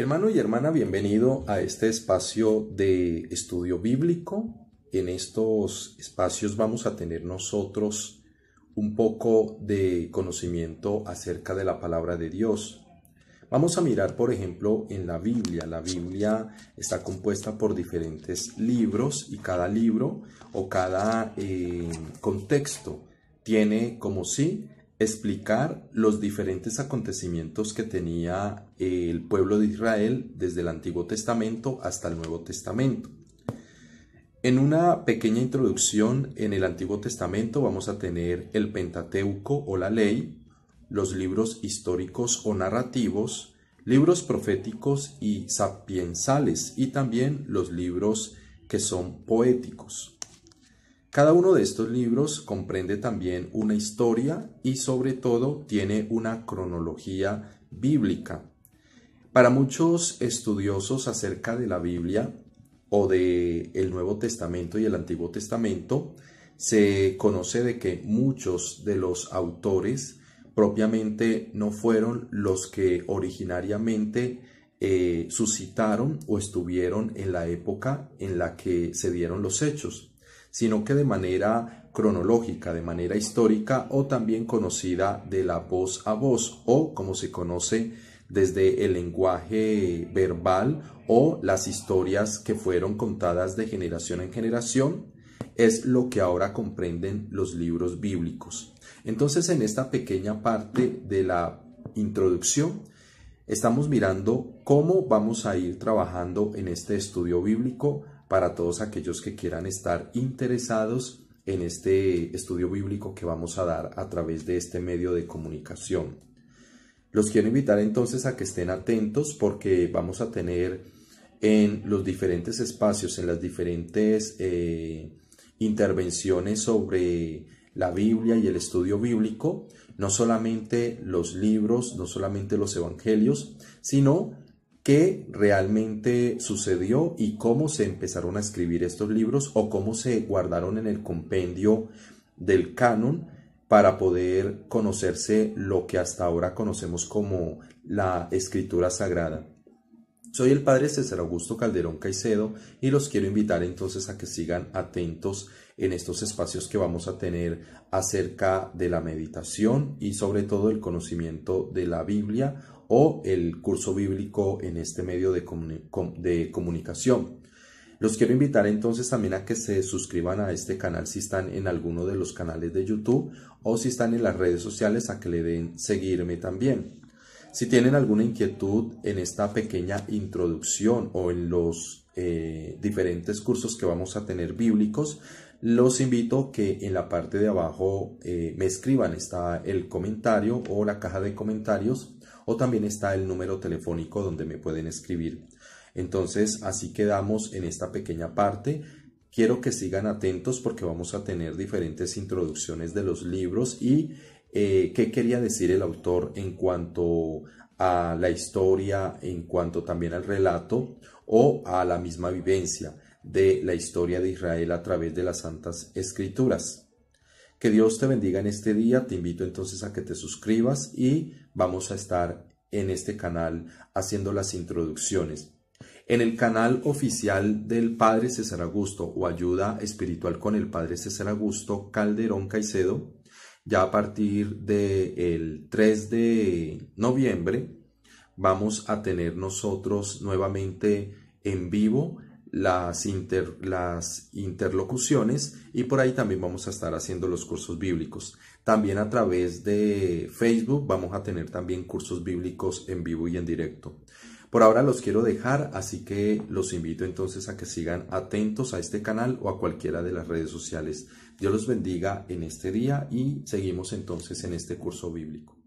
Hermano y hermana, bienvenido a este espacio de estudio bíblico. En estos espacios vamos a tener nosotros un poco de conocimiento acerca de la palabra de Dios. Vamos a mirar, por ejemplo, en la Biblia. La Biblia está compuesta por diferentes libros y cada libro o cada eh, contexto tiene como sí explicar los diferentes acontecimientos que tenía eh, el pueblo de Israel desde el Antiguo Testamento hasta el Nuevo Testamento. En una pequeña introducción en el Antiguo Testamento vamos a tener el Pentateuco o la ley, los libros históricos o narrativos, libros proféticos y sapiensales y también los libros que son poéticos. Cada uno de estos libros comprende también una historia y sobre todo tiene una cronología bíblica. Para muchos estudiosos acerca de la Biblia o de el Nuevo Testamento y el Antiguo Testamento, se conoce de que muchos de los autores propiamente no fueron los que originariamente eh, suscitaron o estuvieron en la época en la que se dieron los hechos sino que de manera cronológica, de manera histórica o también conocida de la voz a voz o como se conoce desde el lenguaje verbal o las historias que fueron contadas de generación en generación, es lo que ahora comprenden los libros bíblicos. Entonces, en esta pequeña parte de la introducción, estamos mirando cómo vamos a ir trabajando en este estudio bíblico para todos aquellos que quieran estar interesados en este estudio bíblico que vamos a dar a través de este medio de comunicación. Los quiero invitar entonces a que estén atentos porque vamos a tener en los diferentes espacios, en las diferentes eh, intervenciones sobre la Biblia y el estudio bíblico, no solamente los libros, no solamente los evangelios, sino qué realmente sucedió y cómo se empezaron a escribir estos libros o cómo se guardaron en el compendio del canon para poder conocerse lo que hasta ahora conocemos como la escritura sagrada. Soy el padre César Augusto Calderón Caicedo y los quiero invitar entonces a que sigan atentos en estos espacios que vamos a tener acerca de la meditación y sobre todo el conocimiento de la Biblia o el curso bíblico en este medio de, comunicación. Los quiero invitar entonces también a que se suscriban a este canal si están en alguno de los canales de YouTube o si están en las redes sociales a que le den seguirme también. Si tienen alguna inquietud en esta pequeña introducción o en los eh, diferentes cursos que vamos a tener bíblicos, los invito que en la parte de abajo eh, me escriban, está el comentario o la caja de comentarios o también está el número telefónico donde me pueden escribir. Entonces, así quedamos en esta pequeña parte. Quiero que sigan atentos porque vamos a tener diferentes introducciones de los libros y eh, ¿Qué quería decir el autor en cuanto a la historia, en cuanto también al relato o a la misma vivencia de la historia de Israel a través de las Santas Escrituras? Que Dios te bendiga en este día, te invito entonces a que te suscribas y vamos a estar en este canal haciendo las introducciones. En el canal oficial del Padre César Augusto o Ayuda Espiritual con el Padre César Augusto Calderón Caicedo, ya a partir del 3 de noviembre vamos a tener nosotros nuevamente en vivo las, las interlocuciones y por ahí también vamos a estar haciendo los cursos bíblicos. También a través de Facebook vamos a tener también cursos bíblicos en vivo y en directo. Por ahora los quiero dejar, así que los invito entonces a que sigan atentos a este canal o a cualquiera de las redes sociales. Dios los bendiga en este día y seguimos entonces en este curso bíblico.